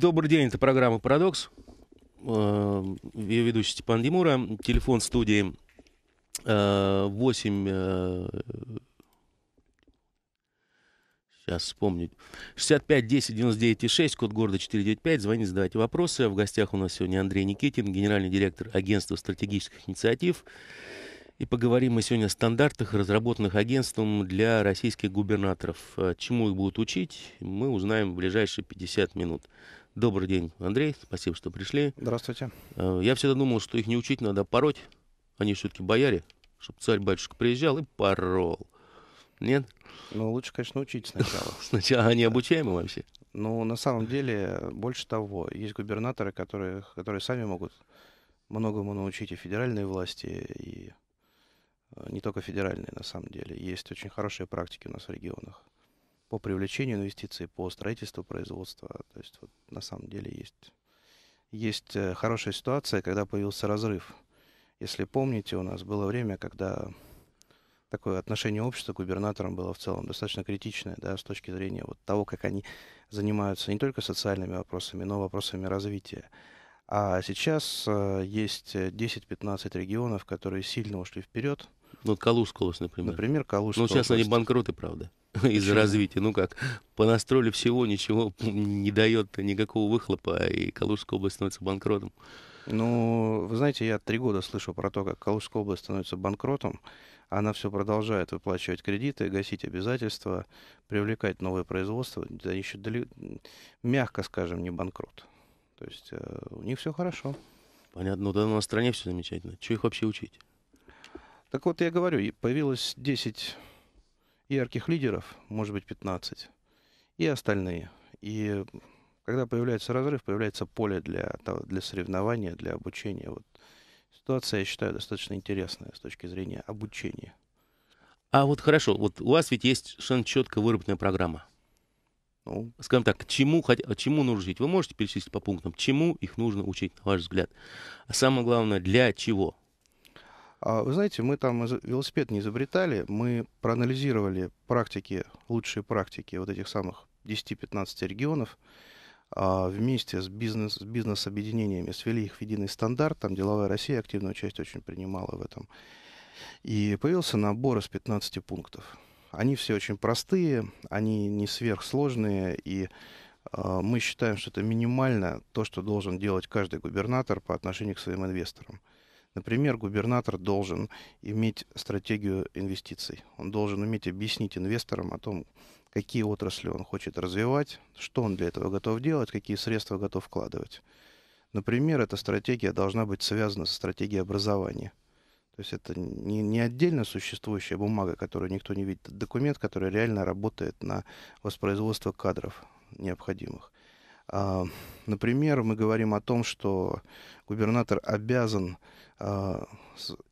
Добрый день, это программа «Парадокс». Э, я ведущий Степан Демура. Телефон студии 8... Э, э, сейчас вспомню, 65 10 99 6, код города 495. Звоните, задавайте вопросы. В гостях у нас сегодня Андрей Никитин, генеральный директор агентства стратегических инициатив. И поговорим мы сегодня о стандартах, разработанных агентством для российских губернаторов. Чему их будут учить, мы узнаем в ближайшие 50 минут. Добрый день, Андрей. Спасибо, что пришли. Здравствуйте. Э, я всегда думал, что их не учить надо пороть. Они все-таки бояре, чтобы царь-батюшка приезжал и порол. Нет? Ну, лучше, конечно, учить сначала. Сначала они обучаемы вообще? Ну, на самом деле, больше того, есть губернаторы, которые, которые сами могут многому научить и федеральные власти, и э, не только федеральные, на самом деле. Есть очень хорошие практики у нас в регионах по привлечению инвестиций, по строительству производства. То есть вот, на самом деле есть, есть э, хорошая ситуация, когда появился разрыв. Если помните, у нас было время, когда такое отношение общества к губернаторам было в целом достаточно критичное, да, с точки зрения вот того, как они занимаются не только социальными вопросами, но и вопросами развития. А сейчас э, есть 10-15 э, регионов, которые сильно ушли вперед – ну, Калужская область, например. Например, Калужская Ну, сейчас они банкроты, правда, из-за развития. Ну как, понастроили всего, ничего не дает никакого выхлопа, и Калужская область становится банкротом. Ну, вы знаете, я три года слышу про то, как Калужская область становится банкротом. Она все продолжает выплачивать кредиты, гасить обязательства, привлекать новое производство. Да еще далеко, мягко скажем, не банкрот. То есть э, у них все хорошо. Понятно. Ну, да, на стране все замечательно. Чего их вообще учить? Так вот, я говорю, появилось 10 ярких лидеров, может быть, 15, и остальные. И когда появляется разрыв, появляется поле для, для соревнования, для обучения. Вот ситуация, я считаю, достаточно интересная с точки зрения обучения. А вот хорошо, вот у вас ведь есть совершенно четко выработанная программа. Ну. Скажем так, чему, чему нужно учить? Вы можете перечислить по пунктам, чему их нужно учить, на ваш взгляд? А самое главное, для чего? А, вы знаете, мы там велосипед не изобретали, мы проанализировали практики, лучшие практики вот этих самых 10-15 регионов, а, вместе с, бизнес, с бизнес-объединениями свели их в единый стандарт. Там деловая Россия активную часть очень принимала в этом. И появился набор из 15 пунктов. Они все очень простые, они не сверхсложные, и э, мы считаем, что это минимально то, что должен делать каждый губернатор по отношению к своим инвесторам. Например, губернатор должен иметь стратегию инвестиций. Он должен уметь объяснить инвесторам о том, какие отрасли он хочет развивать, что он для этого готов делать, какие средства готов вкладывать. Например, эта стратегия должна быть связана со стратегией образования. То есть это не, не отдельно существующая бумага, которую никто не видит, это документ, который реально работает на воспроизводство кадров необходимых. А, например, мы говорим о том, что губернатор обязан а,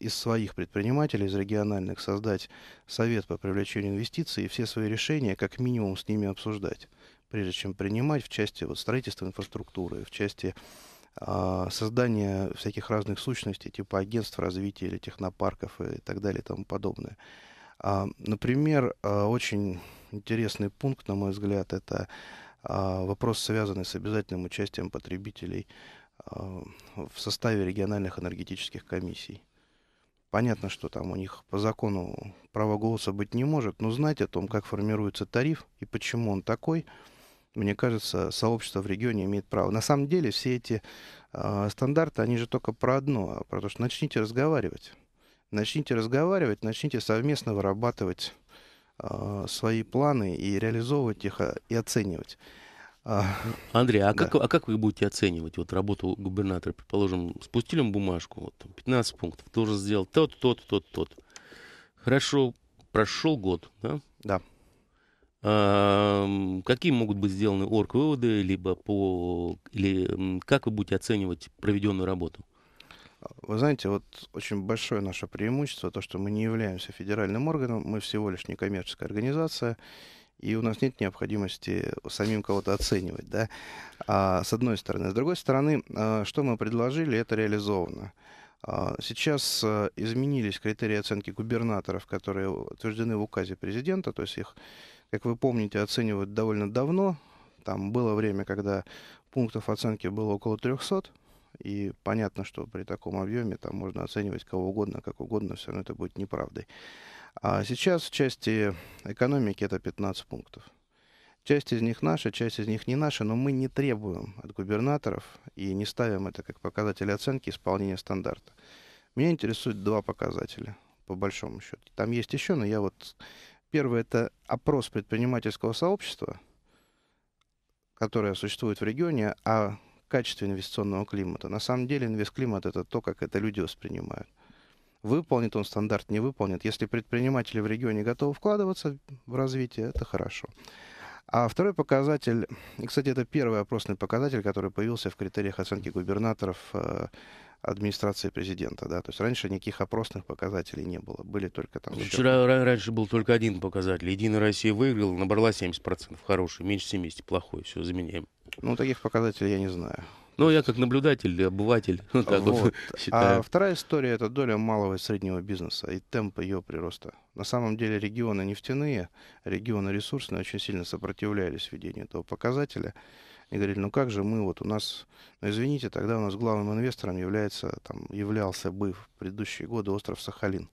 из своих предпринимателей, из региональных, создать совет по привлечению инвестиций и все свои решения как минимум с ними обсуждать, прежде чем принимать в части вот, строительства инфраструктуры, в части а, создания всяких разных сущностей, типа агентств развития или технопарков и так далее и тому подобное. А, например, а, очень интересный пункт, на мой взгляд, это а, вопрос, связанный с обязательным участием потребителей а, в составе региональных энергетических комиссий. Понятно, что там у них по закону право голоса быть не может, но знать о том, как формируется тариф и почему он такой, мне кажется, сообщество в регионе имеет право. На самом деле все эти э, стандарты, они же только про одно, про то, что начните разговаривать. Начните разговаривать, начните совместно вырабатывать э, свои планы и реализовывать их и оценивать. А, Андрей, а, да. как, а как вы будете оценивать вот работу губернатора? Предположим, спустили бумажку, вот, там, 15 пунктов, должен сделать тот, тот, тот, тот. Хорошо, прошел год, да? Да. А, какие могут быть сделаны орг-выводы, либо по... Или как вы будете оценивать проведенную работу? Вы знаете, вот очень большое наше преимущество, то, что мы не являемся федеральным органом, мы всего лишь некоммерческая организация, и у нас нет необходимости самим кого-то оценивать, да, а, с одной стороны. С другой стороны, а, что мы предложили, это реализовано. А, сейчас а, изменились критерии оценки губернаторов, которые утверждены в указе президента, то есть их, как вы помните, оценивают довольно давно. Там было время, когда пунктов оценки было около 300, и понятно, что при таком объеме там можно оценивать кого угодно, как угодно, все равно это будет неправдой. А сейчас в части экономики это 15 пунктов. Часть из них наша, часть из них не наша, но мы не требуем от губернаторов и не ставим это как показатель оценки исполнения стандарта. Меня интересуют два показателя, по большому счету. Там есть еще, но я вот... Первый – это опрос предпринимательского сообщества, которое существует в регионе, о качестве инвестиционного климата. На самом деле инвестклимат – это то, как это люди воспринимают. Выполнит он стандарт, не выполнит. Если предприниматели в регионе готовы вкладываться в развитие, это хорошо. А второй показатель, и, кстати, это первый опросный показатель, который появился в критериях оценки губернаторов э, администрации президента. Да? То есть раньше никаких опросных показателей не было. Были только там... Вчера еще... раньше был только один показатель. Единая Россия выиграла, набрала 70%, хороший, меньше 70%, плохой. Все, заменяем. Ну, таких показателей я не знаю. Ну, я как наблюдатель, обыватель. так вот. А считаю. А вторая история – это доля малого и среднего бизнеса и темп ее прироста. На самом деле регионы нефтяные, регионы ресурсные очень сильно сопротивлялись введению этого показателя. И говорили, ну как же мы, вот у нас, ну извините, тогда у нас главным инвестором является, там, являлся бы в предыдущие годы остров Сахалин,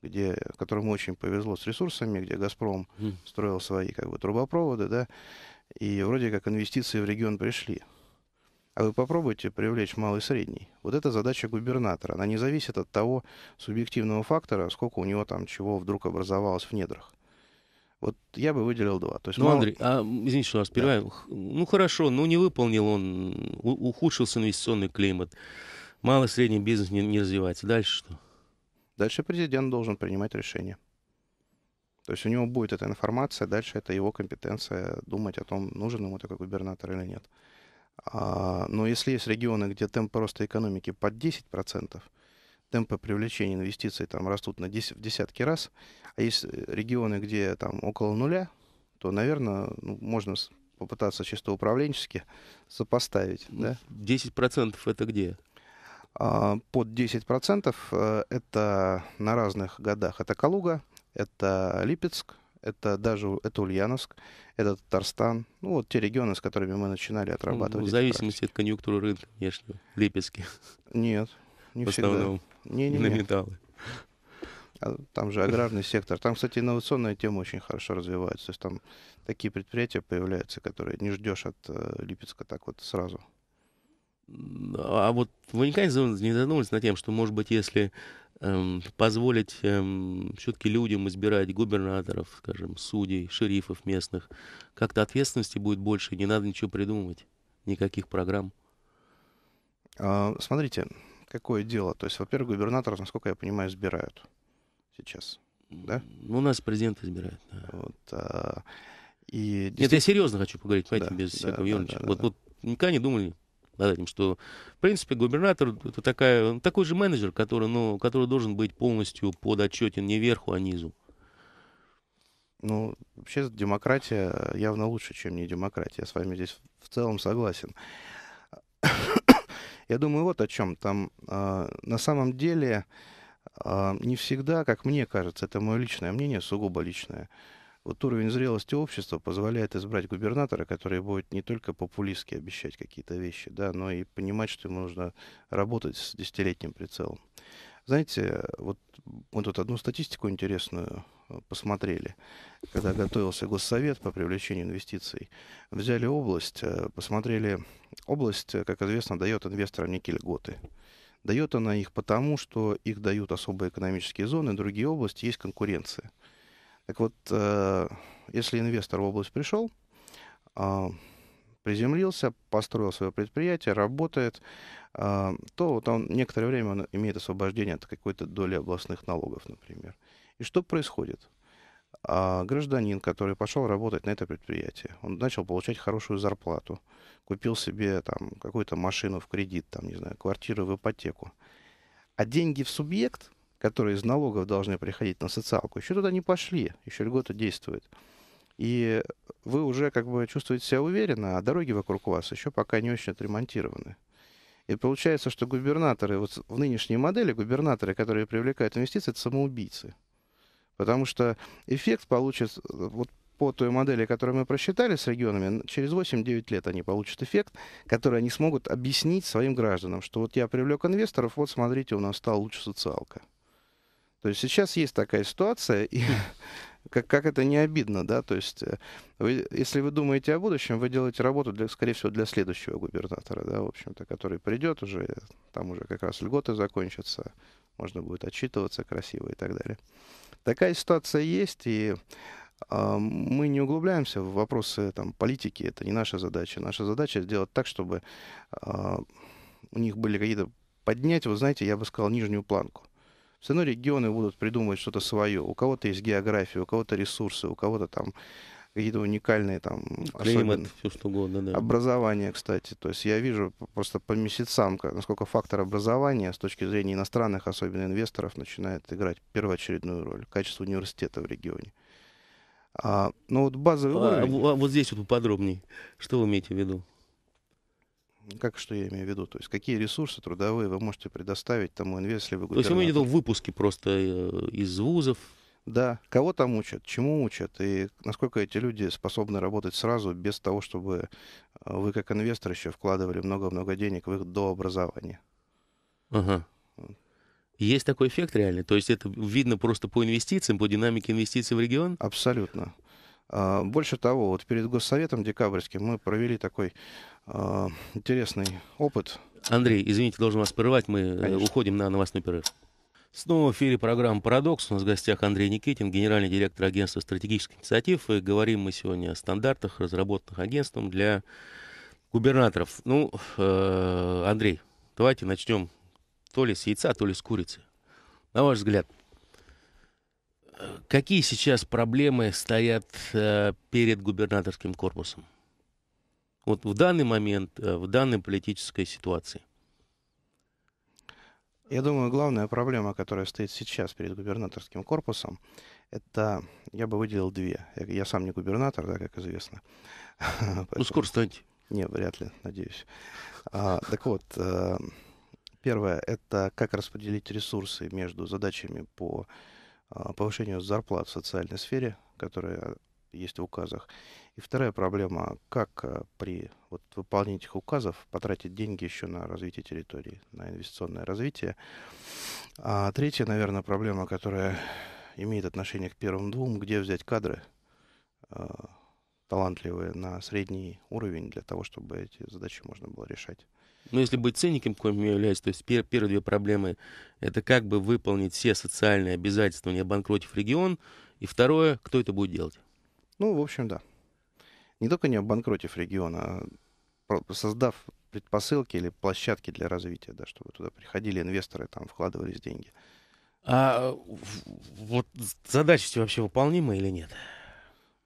где, которому очень повезло с ресурсами, где «Газпром» строил свои как бы, трубопроводы, да, и вроде как инвестиции в регион пришли. А вы попробуйте привлечь малый и средний. Вот это задача губернатора. Она не зависит от того субъективного фактора, сколько у него там чего вдруг образовалось в недрах. Вот я бы выделил два. То есть ну, мало... Андрей, а, извините, что вас перебиваю. Да. Ну, хорошо, ну, не выполнил он, у- ухудшился инвестиционный климат. Малый и средний бизнес не, не развивается. Дальше что? Дальше президент должен принимать решение. То есть у него будет эта информация, дальше это его компетенция думать о том, нужен ему такой губернатор или нет. А, но если есть регионы, где темпы роста экономики под 10%, темпы привлечения инвестиций там растут на 10, в десятки раз, а есть э, регионы, где там около нуля, то, наверное, ну, можно попытаться чисто управленчески сопоставить. Ну, да? 10% это где? А, под 10% э, это на разных годах. Это Калуга, это Липецк, это даже это Ульяновск, это Татарстан, ну вот те регионы, с которыми мы начинали ну, ну, отрабатывать. Ну, в зависимости от конъюнктуры рынка, конечно, Липецке. Нет, не в всегда. основном не, не, не. на металлы. А там же аграрный сектор. Там, кстати, инновационная тема очень хорошо развивается. То есть там такие предприятия появляются, которые не ждешь от э, Липецка так вот сразу. А вот вы никогда не задумывались над тем, что, может быть, если Эм, позволить эм, все-таки людям избирать губернаторов, скажем, судей, шерифов местных. Как-то ответственности будет больше, не надо ничего придумывать, никаких программ. А, смотрите, какое дело. То есть, во-первых, губернаторов, насколько я понимаю, избирают сейчас, да? Ну, у нас президент избирает, да. Вот, а... И Нет, я серьезно хочу поговорить, понимаете, да, без да, всякого да, да, да, Вот, да. вот никогда не думали, над этим, что, в принципе, губернатор это такая, такой же менеджер, который, ну, который должен быть полностью подотчетен не верху а низу. Ну, вообще демократия явно лучше, чем не демократия. Я с вами здесь в целом согласен. Я думаю, вот о чем. Там э, на самом деле э, не всегда, как мне кажется, это мое личное мнение, сугубо личное, вот уровень зрелости общества позволяет избрать губернатора, который будет не только популистски обещать какие-то вещи, да, но и понимать, что ему нужно работать с десятилетним прицелом. Знаете, вот мы тут одну статистику интересную э, посмотрели. Когда готовился Госсовет по привлечению инвестиций, взяли область, э, посмотрели. Область, э, как известно, дает инвесторам некие льготы. Дает она их потому, что их дают особые экономические зоны, другие области, есть конкуренция. Так вот, э, если инвестор в область пришел, а, приземлился, построил свое предприятие, работает, а, то вот он некоторое время он имеет освобождение от какой-то доли областных налогов, например. И что происходит? А гражданин, который пошел работать на это предприятие, он начал получать хорошую зарплату, купил себе там какую-то машину в кредит, там, не знаю, квартиру в ипотеку. А деньги в субъект которые из налогов должны приходить на социалку, еще туда не пошли, еще льгота действует. И вы уже как бы чувствуете себя уверенно, а дороги вокруг вас еще пока не очень отремонтированы. И получается, что губернаторы, вот в нынешней модели губернаторы, которые привлекают инвестиции, это самоубийцы. Потому что эффект получит э, вот по той модели, которую мы просчитали с регионами, через 8-9 лет они получат эффект, который они смогут объяснить своим гражданам, что вот я привлек инвесторов, вот смотрите, у нас стала лучше социалка. То есть сейчас есть такая ситуация, и как, как это не обидно, да, то есть э, вы, если вы думаете о будущем, вы делаете работу, для, скорее всего, для следующего губернатора, да, в общем-то, который придет уже, там уже как раз льготы закончатся, можно будет отчитываться красиво и так далее. Такая ситуация есть, и э, мы не углубляемся в вопросы там, политики, это не наша задача. Наша задача сделать так, чтобы э, у них были какие-то поднять, вы знаете, я бы сказал, нижнюю планку. Все равно регионы будут придумывать что-то свое. У кого-то есть география, у кого-то ресурсы, у кого-то там какие-то уникальные там... Климат, все что угодно, да. Образование, кстати. То есть я вижу просто по месяцам, насколько фактор образования с точки зрения иностранных, особенно инвесторов, начинает играть первоочередную роль. Качество университета в регионе. А, ну вот базовый а, уровень... А, а вот здесь вот подробнее. Что вы имеете в виду? как что я имею в виду? То есть какие ресурсы трудовые вы можете предоставить тому инвестору, если вы То есть вы имеете в виду выпуски просто э, из вузов? Да, кого там учат, чему учат, и насколько эти люди способны работать сразу, без того, чтобы э, вы как инвестор еще вкладывали много-много денег в их дообразование. Ага. Есть такой эффект реальный? То есть это видно просто по инвестициям, по динамике инвестиций в регион? Абсолютно. А, больше того, вот перед Госсоветом декабрьским мы провели такой а, интересный опыт. Андрей, извините, должен вас прервать, Мы э, Конечно. уходим на новостной перерыв. Снова в эфире программа «Парадокс». У нас в гостях Андрей Никитин, генеральный директор агентства стратегических инициатив. И говорим мы сегодня о стандартах, разработанных агентством для губернаторов. Ну, э, Андрей, давайте начнем то ли с яйца, то ли с курицы. На ваш взгляд, Какие сейчас проблемы стоят э, перед губернаторским корпусом? Вот в данный момент, э, в данной политической ситуации. Я думаю, главная проблема, которая стоит сейчас перед губернаторским корпусом, это я бы выделил две. Я, я сам не губернатор, да, как известно. Ну, скоро станете. Не, вряд ли, надеюсь. А, так вот, э, первое, это как распределить ресурсы между задачами по а, повышению зарплат в социальной сфере, которые есть в указах. И вторая проблема, как э, при вот, выполнении этих указов потратить деньги еще на развитие территории, на инвестиционное развитие. А третья, наверное, проблема, которая имеет отношение к первым двум, где взять кадры а, талантливые на средний уровень для того, чтобы эти задачи можно было решать. Ну, если быть циником, коим я являюсь, то есть пер, первые две проблемы — это как бы выполнить все социальные обязательства, не обанкротив регион, и второе — кто это будет делать? Ну, в общем, да. Не только не обанкротив регион, а создав предпосылки или площадки для развития, да, чтобы туда приходили инвесторы, там вкладывались деньги. А вот задача вообще выполнима или нет?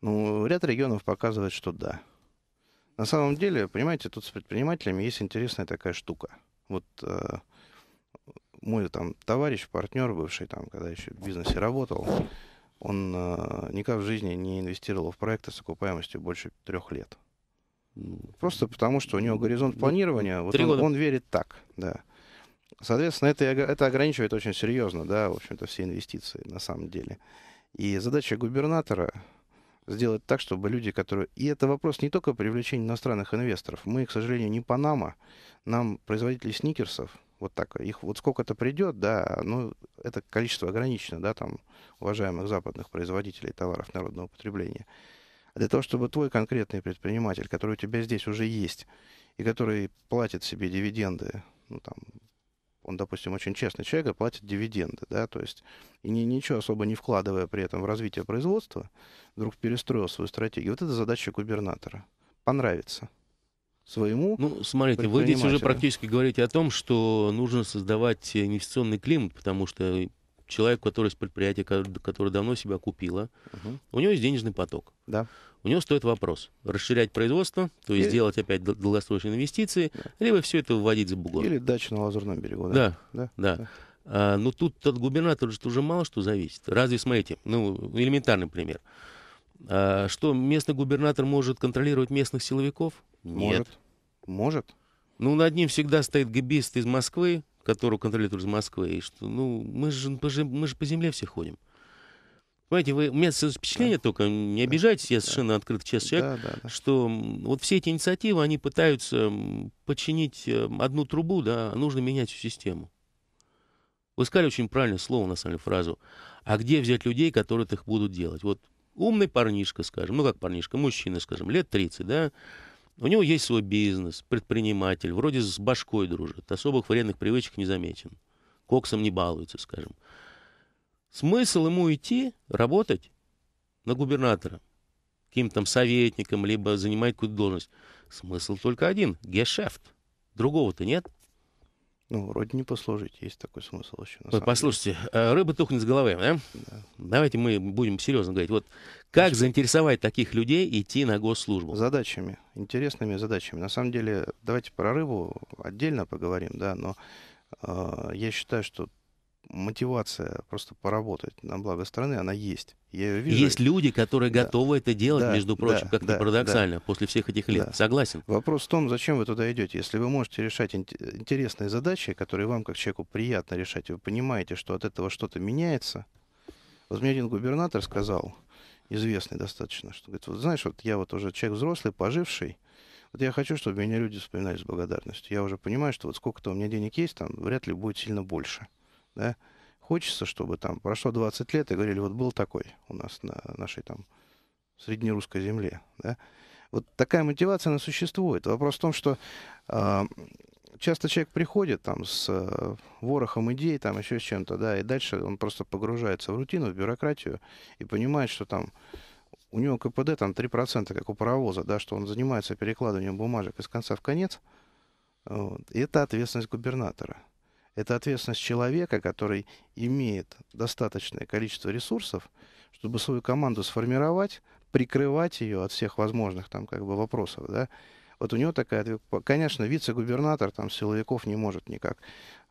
Ну, ряд регионов показывает, что да. На самом деле, понимаете, тут с предпринимателями есть интересная такая штука. Вот э, мой там товарищ, партнер бывший, там, когда еще в бизнесе работал, он э, никак в жизни не инвестировал в проекты с окупаемостью больше трех лет. Просто потому, что у него горизонт ну, планирования, вот он, он верит так, да. Соответственно, это, это ограничивает очень серьезно, да, в общем-то, все инвестиции на самом деле. И задача губернатора сделать так, чтобы люди, которые... И это вопрос не только привлечения иностранных инвесторов. Мы, к сожалению, не Панама. Нам производители сникерсов, вот так, их вот сколько-то придет, да, ну, это количество ограничено, да, там, уважаемых западных производителей товаров народного потребления. А для того, чтобы твой конкретный предприниматель, который у тебя здесь уже есть, и который платит себе дивиденды, ну, там, он, допустим, очень честный человек и платит дивиденды, да, то есть и не ничего особо не вкладывая при этом в развитие производства, вдруг перестроил свою стратегию. Вот это задача губернатора. Понравится своему. Ну, смотрите, вы здесь уже практически говорите о том, что нужно создавать инвестиционный климат, потому что человек, который с предприятия, которое давно себя купило, угу. у него есть денежный поток. Да у него стоит вопрос, расширять производство, то есть и... делать опять долгосрочные инвестиции, да. либо все это выводить за бугор. Или дачу на Лазурном берегу. Да, да, да. да. А, но тут от губернатора же уже мало что зависит. Разве, смотрите, ну, элементарный пример. А, что, местный губернатор может контролировать местных силовиков? Нет. Может. Может. Ну, над ним всегда стоит гибист из Москвы, которого контролирует из Москвы. И что, ну, мы же, мы, же, мы же по земле все ходим. Понимаете, вы, у меня впечатление да. только, не обижайтесь, я да. совершенно открыт сейчас человек, да, да, да. что вот все эти инициативы, они пытаются починить э, одну трубу, да, а нужно менять всю систему. Вы сказали очень правильное слово, на самом деле, фразу. А где взять людей, которые их будут делать? Вот умный парнишка, скажем, ну как парнишка, мужчина, скажем, лет 30, да, у него есть свой бизнес, предприниматель, вроде с башкой дружит, особых вредных привычек не замечен, коксом не балуется, скажем. Смысл ему идти, работать на губернатора, каким-то советником, либо занимать какую-то должность. Смысл только один — гешефт. Другого-то нет. Ну, вроде не послужить, есть такой смысл еще. На Послушайте, деле. Э, рыба тухнет с головы, да? да? Давайте мы будем серьезно говорить. Вот как Значит, заинтересовать таких людей идти на госслужбу? Задачами, интересными задачами. На самом деле, давайте про рыбу отдельно поговорим, да, но э, я считаю, что мотивация просто поработать на благо страны, она есть. Я ее вижу. Есть люди, которые да. готовы это делать, да, между прочим, да, как да, парадоксально, да. после всех этих лет. Да. Согласен. Вопрос в том, зачем вы туда идете. Если вы можете решать интересные задачи, которые вам, как человеку, приятно решать, вы понимаете, что от этого что-то меняется. Вот мне один губернатор сказал, известный достаточно, что говорит, вот знаешь, вот я вот уже человек взрослый, поживший, вот я хочу, чтобы меня люди вспоминали с благодарностью. Я уже понимаю, что вот сколько-то у меня денег есть, там вряд ли будет сильно больше да, хочется, чтобы там прошло 20 лет и говорили, вот был такой у нас на нашей там среднерусской земле, да. Вот такая мотивация, она существует. Вопрос в том, что э, часто человек приходит там с э, ворохом идей, там еще с чем-то, да, и дальше он просто погружается в рутину, в бюрократию и понимает, что там у него КПД там 3%, как у паровоза, да, что он занимается перекладыванием бумажек из конца в конец. Вот. И это ответственность губернатора. Это ответственность человека, который имеет достаточное количество ресурсов, чтобы свою команду сформировать, прикрывать ее от всех возможных там как бы вопросов, да. Вот у него такая, конечно, вице-губернатор там силовиков не может никак,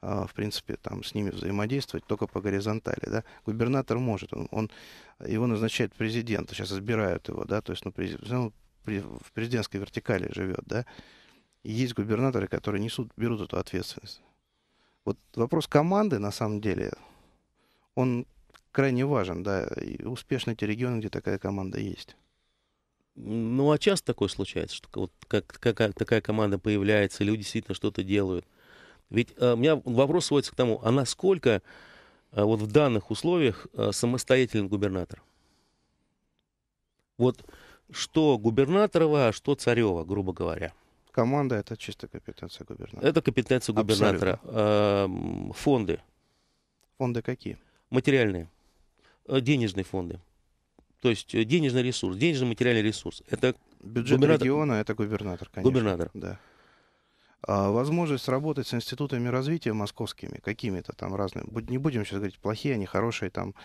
а, в принципе, там с ними взаимодействовать только по горизонтали, да. Губернатор может, он, он его назначает президент, сейчас избирают его, да, то есть, ну, президент, ну, в президентской вертикали живет, да. И есть губернаторы, которые несут, берут эту ответственность. Вот вопрос команды, на самом деле, он крайне важен, да, и успешны те регионы, где такая команда есть. Ну, а часто такое случается, что вот как, как такая команда появляется, люди действительно что-то делают. Ведь а, у меня вопрос сводится к тому, а насколько а, вот в данных условиях а, э, самостоятельный губернатор? Вот что Губернаторова, а что Царева, грубо говоря команда это чисто компетенция губернатора. Это компетенция губернатора. Абсолютно. Эм, фонды. Фонды какие? Материальные. Э, денежные фонды. То есть э, денежный ресурс, денежный материальный ресурс. Это Бюджет губернатор... региона это губернатор, конечно. Губернатор. Да. А, возможность работать с институтами развития московскими, какими-то там разными. Не будем сейчас говорить, плохие они, хорошие там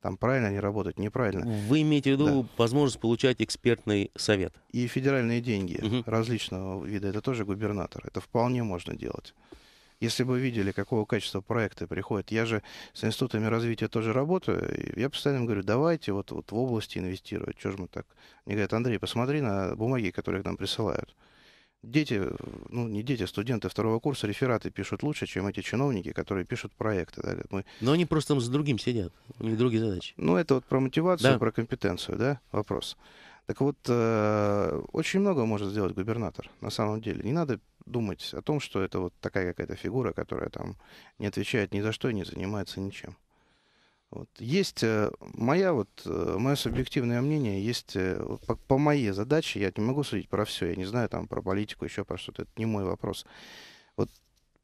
там правильно они работают, неправильно. Вы имеете в виду да. возможность получать экспертный совет? И федеральные деньги угу. различного вида, это тоже губернатор, это вполне можно делать. Если бы видели, какого качества проекты приходят. Я же с институтами развития тоже работаю. я постоянно говорю, давайте вот, вот в области инвестировать. Что же мы так? Они говорят, Андрей, посмотри на бумаги, которые к нам присылают дети, э, ну не дети, а студенты второго курса рефераты пишут лучше, чем эти чиновники, которые пишут проекты. Да? Мы... Но они просто там с другим сидят, у них другие задачи. Ну это вот про мотивацию, да. про компетенцию, да, вопрос. Так вот, э, очень много может сделать губернатор, на самом деле. Не надо думать о том, что это вот такая какая-то фигура, которая там не отвечает ни за что и не занимается ничем. Вот. Есть э, моя вот, э, мое субъективное мнение, есть э, по, по моей задаче, я не могу судить про все, я не знаю там про политику, еще про что-то, это не мой вопрос. Вот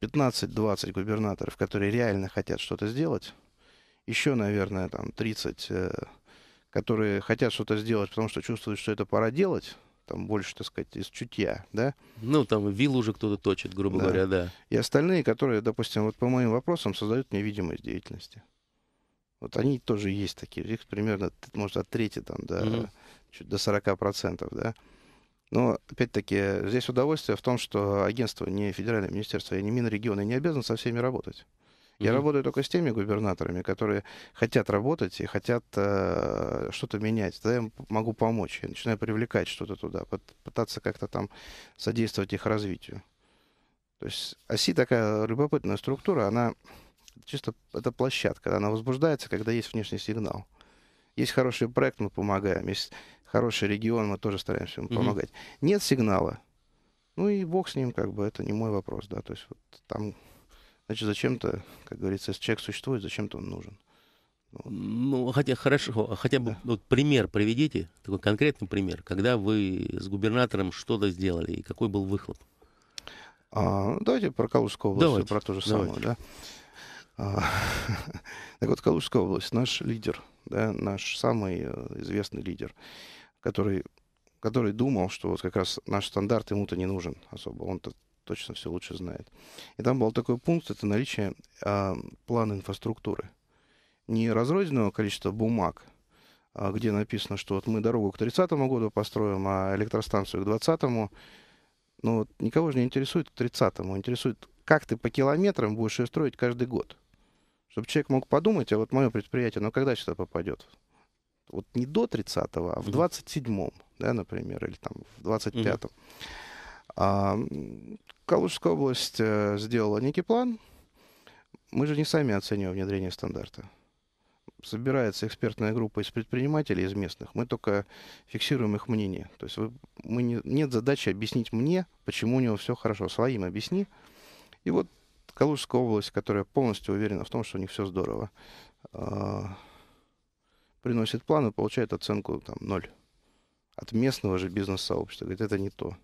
15-20 губернаторов, которые реально хотят что-то сделать, еще, наверное, там 30, которые хотят что-то сделать, потому что чувствуют, что это пора делать, там больше, так сказать, из чутья, да? Ну, там вил уже кто-то точит, грубо да. говоря, да. И остальные, которые, допустим, вот по моим вопросам создают невидимость деятельности. Вот они тоже есть такие. Их примерно, может, от трети там, до, mm-hmm. чуть до 40%. Да? Но, опять-таки, здесь удовольствие в том, что агентство не федеральное министерство, и не Минрегион, не обязан со всеми работать. Я mm-hmm. работаю только с теми губернаторами, которые хотят работать и хотят э, что-то менять. Тогда я могу помочь. Я начинаю привлекать что-то туда, пытаться как-то там содействовать их развитию. То есть оси такая любопытная структура, она чисто это площадка, она возбуждается, когда есть внешний сигнал. Есть хороший проект, мы помогаем. Есть хороший регион, мы тоже стараемся ему mm-hmm. помогать. Нет сигнала, ну и бог с ним, как бы, это не мой вопрос, да. То есть вот там, значит, зачем-то, как говорится, если человек существует, зачем-то он нужен. Ну вот. Ну, хотя хорошо, хотя бы да. вот пример приведите, такой конкретный пример, когда вы с губернатором что-то сделали, и какой был выхлоп? А, ну, давайте про Калужскую область, давайте, про то же давайте. самое, да. А, так вот, Калужская область, наш лидер, да, наш самый э, известный лидер, который, который думал, что вот как раз наш стандарт ему-то не нужен особо, он-то точно все лучше знает. И там был такой пункт, это наличие э, плана инфраструктуры. Не разрозненного количества бумаг, э, где написано, что вот мы дорогу к 30 году построим, а электростанцию к 20-му. Но вот никого же не интересует к 30-му, интересует, как ты по километрам будешь ее строить каждый год. Чтобы человек мог подумать, а вот мое предприятие, ну когда сюда попадет? Вот не до 30-го, а в 27-м, да, например, или там в 25-м. А, Калужская область э, сделала некий план. Мы же не сами оцениваем внедрение стандарта собирается экспертная группа из предпринимателей, из местных. Мы только фиксируем их мнение. То есть вы, мы не, нет задачи объяснить мне, почему у него все хорошо. Своим объясни. И вот Калужская область, которая полностью уверена в том, что у них все здорово, а, приносит план и получает оценку там, ноль от местного же бизнес-сообщества. Говорит, это не то.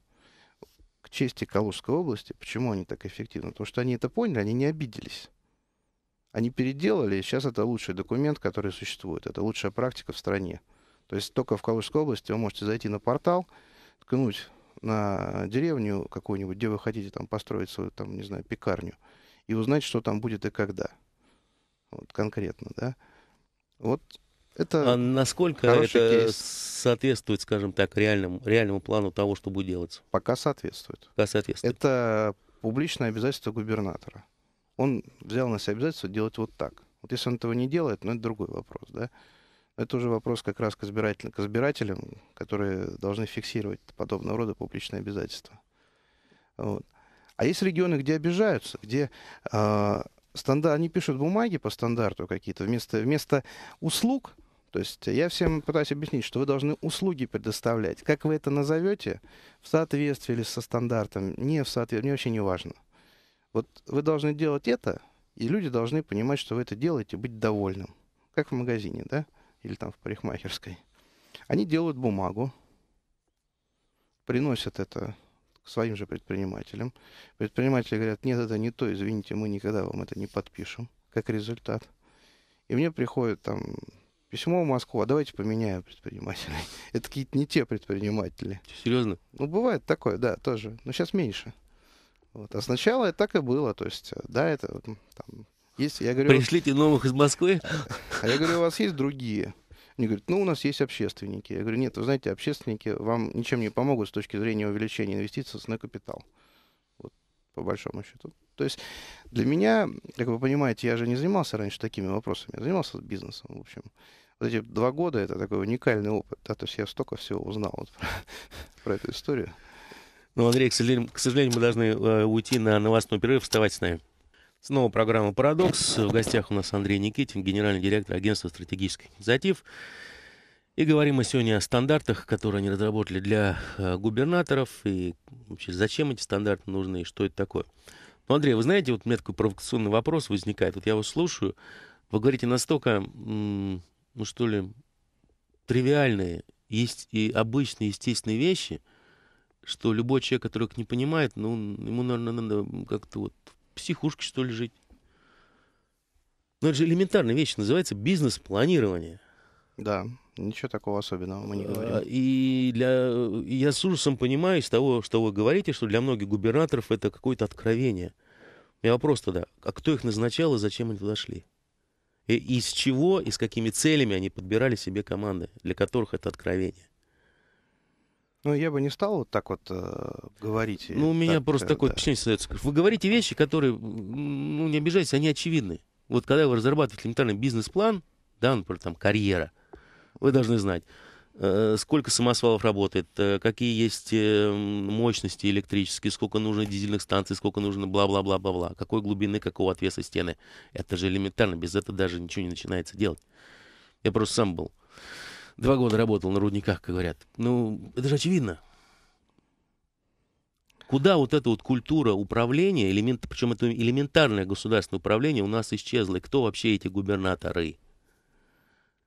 К чести Калужской области, почему они так эффективны? Потому что они это поняли, они не обиделись. Они переделали, и сейчас это лучший документ, который существует. Это лучшая практика в стране. То есть только в Калужской области вы можете зайти на портал, ткнуть на деревню какую-нибудь, где вы хотите там построить свою, там, не знаю, пекарню – и узнать, что там будет и когда. Вот конкретно, да. Вот это а насколько это кейс. соответствует, скажем так, реальному, реальному плану того, что будет делаться? Пока соответствует. Пока соответствует. Это публичное обязательство губернатора. Он взял на себя обязательство делать вот так. Вот если он этого не делает, ну это другой вопрос, да. Это уже вопрос как раз к, избирателям, к избирателям, которые должны фиксировать подобного рода публичные обязательства. Вот. А есть регионы, где обижаются, где э, а, стандарт, они пишут бумаги по стандарту какие-то вместо, вместо услуг. То есть я всем пытаюсь объяснить, что вы должны услуги предоставлять. Как вы это назовете, в соответствии или со стандартом, не в соответствии, мне вообще не важно. Вот вы должны делать это, и люди должны понимать, что вы это делаете, быть довольным. Как в магазине, да? Или там в парикмахерской. Они делают бумагу, приносят это к своим же предпринимателям. Предприниматели говорят, нет, это не то, извините, мы никогда вам это не подпишем, как результат. И мне приходит там письмо в Москву, а давайте поменяем предпринимателей. это какие-то не те предприниматели. Серьезно? Ну, бывает такое, да, тоже. Но сейчас меньше. Вот. А сначала это так и было. То есть, э, да, это там, есть, я говорю... Пришлите новых из Москвы. А я говорю, у вас есть другие. Мне говорят, ну, у нас есть общественники. Я говорю, нет, вы знаете, общественники вам ничем не помогут с точки зрения увеличения инвестиций на капитал. Вот, по большому счету. То есть для меня, как вы понимаете, я же не занимался раньше такими вопросами, я занимался бизнесом, в общем. Вот эти два года это такой уникальный опыт, да, то есть я столько всего узнал вот, про, про эту историю. Ну, Андрей, к сожалению, к сожалению, мы должны э, уйти на новостной перерыв. Вставайте с нами. Снова программа «Парадокс». В гостях у нас Андрей Никитин, генеральный директор Агентства стратегических инициатив. И говорим мы сегодня о стандартах, которые они разработали для э, губернаторов, и вообще зачем эти стандарты нужны, и что это такое. Ну, Андрей, вы знаете, вот у меня такой провокационный вопрос возникает. Вот я вас слушаю, вы говорите настолько, ну что ли, тривиальные есть и обычные естественные вещи, что любой человек, который их не понимает, ну, ему, наверное, надо как-то вот психушке, что ли, жить? Но ну, это же элементарная вещь, называется бизнес-планирование. Да, ничего такого особенного мы не говорим. А, и для... я с ужасом понимаю из того, что вы говорите, что для многих губернаторов это какое-то откровение. У меня вопрос тогда, а кто их назначал и зачем они туда шли? И, из чего и с какими целями они подбирали себе команды, для которых это откровение? Ну, я бы не стал вот так вот э, говорить. Ну, у меня так, просто э, такое да. впечатление создается. Вы говорите вещи, которые, ну, не обижайтесь, они очевидны. Вот когда вы разрабатываете элементарный бизнес-план, да, например, там, карьера, вы должны знать, э, сколько самосвалов работает, э, какие есть э, мощности электрические, сколько нужно дизельных станций, сколько нужно бла-бла-бла-бла-бла, какой глубины, какого отвеса стены. Это же элементарно, без этого даже ничего не начинается делать. Я просто сам был два года работал на рудниках, как говорят. Ну, это же очевидно. Куда вот эта вот культура управления, элемент, причем это элементарное государственное управление у нас исчезло, и кто вообще эти губернаторы?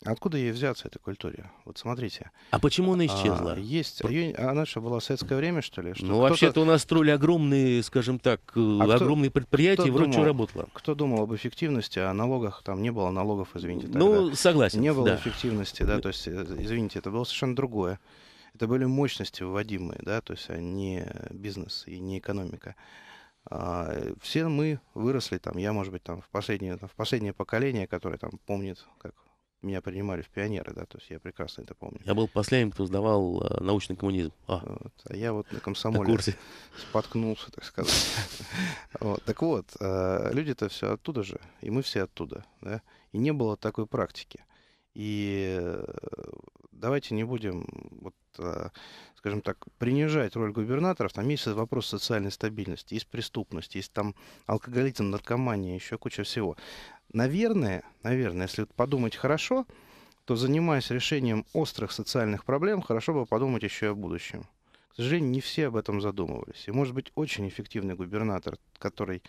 Откуда ей взяться, этой культуре? Вот смотрите. А почему она а, исчезла? А, есть. Ее, она что, была в советское время, что ли? Что ну, вообще-то у нас строили огромные, скажем так, э, а огромные кто, предприятия, кто вроде думал, Кто думал об эффективности, о налогах, там не было налогов, извините. Тогда. Ну, согласен. Не было да. эффективности, да, то есть, э, извините, это было совершенно другое. Это были мощности выводимые, да, то есть, а не бизнес и не экономика. А, э, все мы выросли, там, я, может быть, там, в последнее, в последнее поколение, которое там помнит, как меня принимали в пионеры, да, то есть я прекрасно это помню. Я был последним, кто сдавал э, научный коммунизм. А. Вот, а я вот на комсомоле на курсе. споткнулся, так сказать. вот, так вот, э, люди-то все оттуда же, и мы все оттуда, да, и не было такой практики. И э, давайте не будем, вот, а, скажем так, принижать роль губернаторов. Там есть вопрос социальной стабильности, есть преступность, есть там алкоголизм, наркомания, еще куча всего. Наверное, наверное, если подумать хорошо, то занимаясь решением острых социальных проблем, хорошо бы подумать еще и о будущем. К сожалению, не все об этом задумывались. И может быть очень эффективный губернатор, который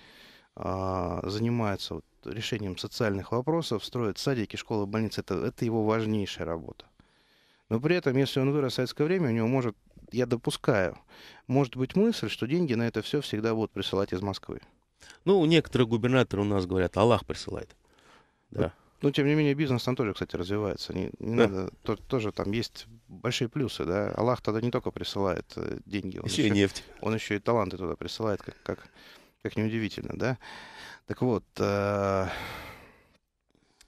э, занимается вот, решением социальных вопросов, строит садики, школы, больницы, это, это его важнейшая работа. Но при этом, если он вырос в советское время, у него может, я допускаю, может быть мысль, что деньги на это все всегда будут присылать из Москвы. Ну, некоторые губернаторы у нас говорят, Аллах присылает. Да. ну, тем не менее, бизнес там тоже, кстати, развивается. Не, не да. надо, то, тоже там есть большие плюсы, да. Аллах тогда не только присылает э, деньги. Он еще, еще и нефть. Он еще и таланты туда присылает, как, как, как неудивительно, да. Так вот, э,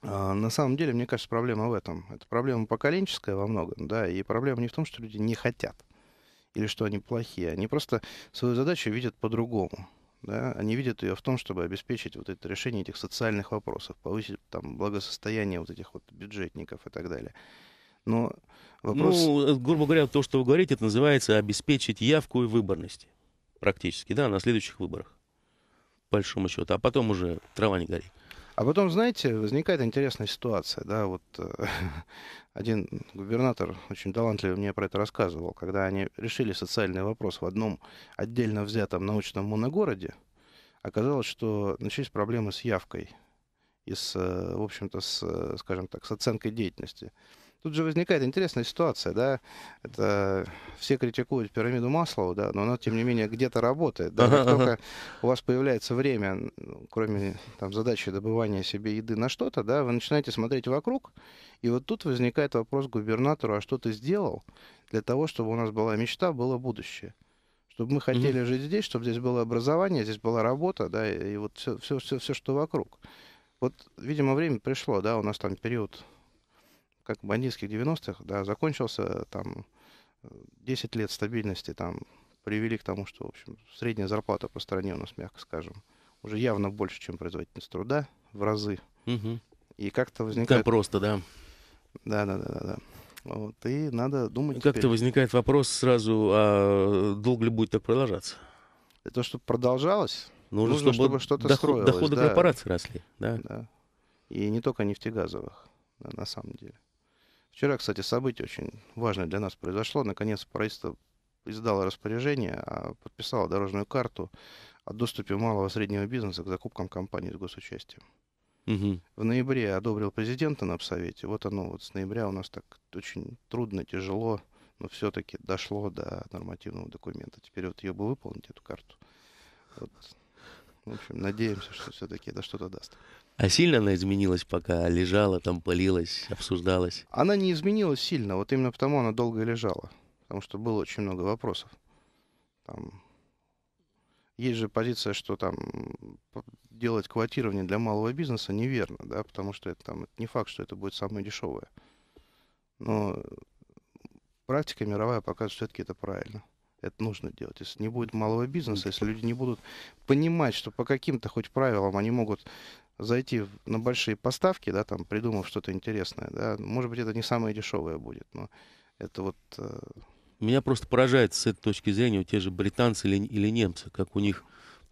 а, на самом деле, мне кажется, проблема в этом. Это проблема поколенческая во многом, да, и проблема не в том, что люди не хотят или что они плохие. Они просто свою задачу видят по-другому. Да? Они видят ее в том, чтобы обеспечить вот это решение этих социальных вопросов, повысить там благосостояние вот этих вот бюджетников и так далее. Но вопрос... Ну, э, грубо говоря, то, что вы говорите, это называется обеспечить явку и выборность практически, да, на следующих выборах, по большому счету. А потом уже трава не горит. А потом, знаете, возникает интересная ситуация. Да, вот э, один губернатор очень талантливо мне про это рассказывал, когда они решили социальный вопрос в одном отдельно взятом научном моногороде, оказалось, что начались проблемы с явкой и с, э, в общем-то, с, э, скажем так, с оценкой деятельности. Тут же возникает интересная ситуация, да, это все критикуют пирамиду Маслова, да, но она, тем не менее, где-то работает, да, как только у вас появляется время, ну, кроме там задачи добывания себе еды на что-то, да, вы начинаете смотреть вокруг, и вот тут возникает вопрос губернатору, а что ты сделал для того, чтобы у нас была мечта, было будущее? чтобы мы хотели mm-hmm. жить здесь, чтобы здесь было образование, здесь была работа, да, и, вот все, все, все, все, что вокруг. Вот, видимо, время пришло, да, у нас там период как бандитских 90-х, да, закончился там 10 э, лет стабильности, там привели к тому, что, в общем, средняя зарплата по стране у нас, мягко скажем, уже явно больше, чем производительность труда, в разы. Угу. И как-то возникает... Да, просто, да. Да, да, да, да. да. Вот, и надо думать... Как-то теперь... возникает вопрос сразу, а долго ли будет так продолжаться? То, чтобы продолжалось, нужно, нужно чтобы, чтобы что-то доход, строилось. Доходы да. корпораций росли, да? да. И не только нефтегазовых, да, на самом деле. Вчера, кстати, событие очень важное для нас произошло. Наконец, правительство издало распоряжение, а, подписало дорожную карту о доступе малого и среднего бизнеса к закупкам компаний с госучастием. Угу. В ноябре одобрил президента на обсовете. Вот оно, вот с ноября у нас так очень трудно, тяжело, но все-таки дошло до нормативного документа. Теперь вот ее бы выполнить, эту карту. Вот. В общем, надеемся, что все-таки это что-то даст. А сильно она изменилась, пока лежала, там пылилась, обсуждалась? Она не изменилась сильно, вот именно потому она долго лежала. Потому что было очень много вопросов. Там... Есть же позиция, что там делать квотирование для малого бизнеса неверно, да, потому что это там не факт, что это будет самое дешевое. Но практика мировая показывает, что все-таки это правильно. Это нужно делать. Если не будет малого бизнеса, если люди не будут понимать, что по каким-то хоть правилам они могут зайти на большие поставки, да, там, придумав что-то интересное, да, может быть, это не самое дешевое будет, но это вот... Э, Меня просто поражает с этой точки зрения у те же британцы или, или немцы, как у них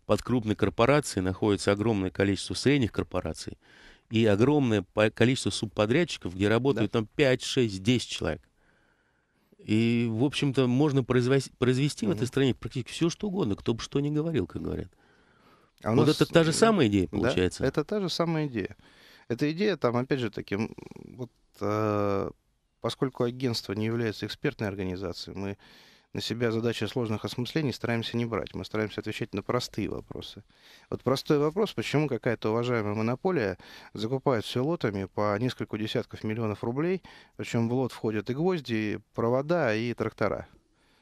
под крупной корпорацией находится огромное количество средних корпораций и огромное количество субподрядчиков, где работают да. там 5, 6, 10 человек. И, в общем-то, можно произвести, произвести mm-hmm. в этой стране практически все, что угодно, кто бы что ни говорил, как говорят. mm а вот нас... это та же самая идея, получается? Да, это та же самая идея. Эта идея там, опять же таким вот, э, поскольку агентство не является экспертной организацией, мы на себя задачи сложных осмыслений стараемся не брать. Мы стараемся отвечать на простые вопросы. Вот простой вопрос, почему какая-то уважаемая монополия закупает все лотами по несколько десятков миллионов рублей, причем в лот входят и гвозди, и провода, и трактора.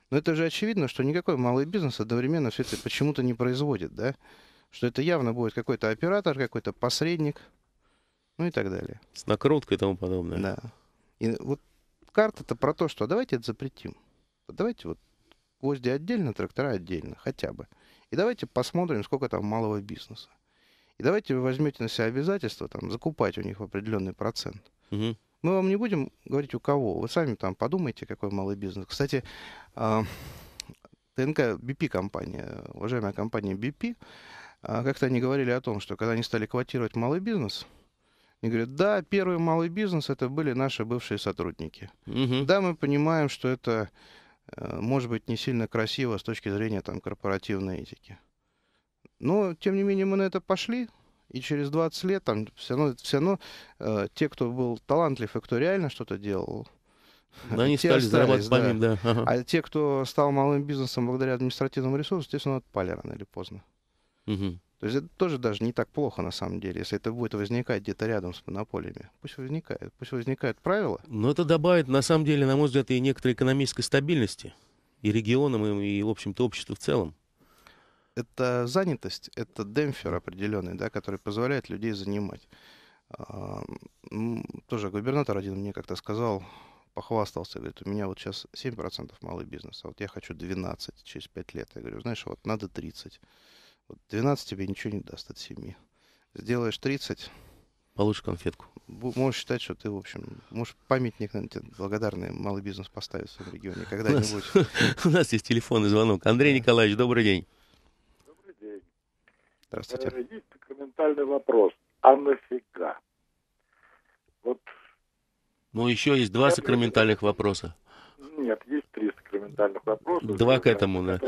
Но это же очевидно, что никакой малый бизнес одновременно все это почему-то не производит, да? что это явно будет какой-то оператор, какой-то посредник, ну и так далее. С накруткой и тому подобное. Да. И вот карта-то про то, что давайте это запретим. Давайте вот гвозди отдельно, трактора отдельно, хотя бы. И давайте посмотрим, сколько там малого бизнеса. И давайте вы возьмете на себя обязательство там, закупать у них определенный процент. Угу. Мы вам не будем говорить у кого. Вы сами там подумайте, какой малый бизнес. Кстати, а, ТНК BP компания, уважаемая компания BP, а как-то они говорили о том, что когда они стали квотировать малый бизнес, они говорят, да, первый малый бизнес это были наши бывшие сотрудники. Угу. Да, мы понимаем, что это э, может быть не сильно красиво с точки зрения там, корпоративной этики. Но, тем не менее, мы на это пошли, и через 20 лет там все равно, все равно э, те, кто был талантлив и кто реально что-то делал, да, они стали зарабатывать да. помимо, да. Ага. А те, кто стал малым бизнесом благодаря административному ресурсу, естественно, отпали рано или поздно. Угу. То есть это тоже даже не так плохо на самом деле, если это будет возникать где-то рядом с монополиями. Пусть возникает, пусть возникают правила. Но это добавит, на самом деле, на мой взгляд, и некоторой экономической стабильности и регионам, и, в общем-то, обществу в целом. Это занятость, это демпфер определенный, да, который позволяет людей занимать. А, тоже губернатор один мне как-то сказал, похвастался, говорит, у меня вот сейчас 7% малый бизнес, а вот я хочу 12 через 5 лет. Я говорю, знаешь, вот надо 30. 12 тебе ничего не даст от 7. Сделаешь 30. Получишь конфетку. Можешь считать, что ты, в общем, можешь памятник, наверное, тебе благодарный малый бизнес поставит в своем регионе когда-нибудь. У нас есть телефонный звонок. Андрей Николаевич, добрый день. Добрый день. Здравствуйте. Есть документальный вопрос. А нафига? Вот. Ну, еще есть два сакраментальных вопроса. Нет, есть три сакраментальных вопроса. Два к этому, да.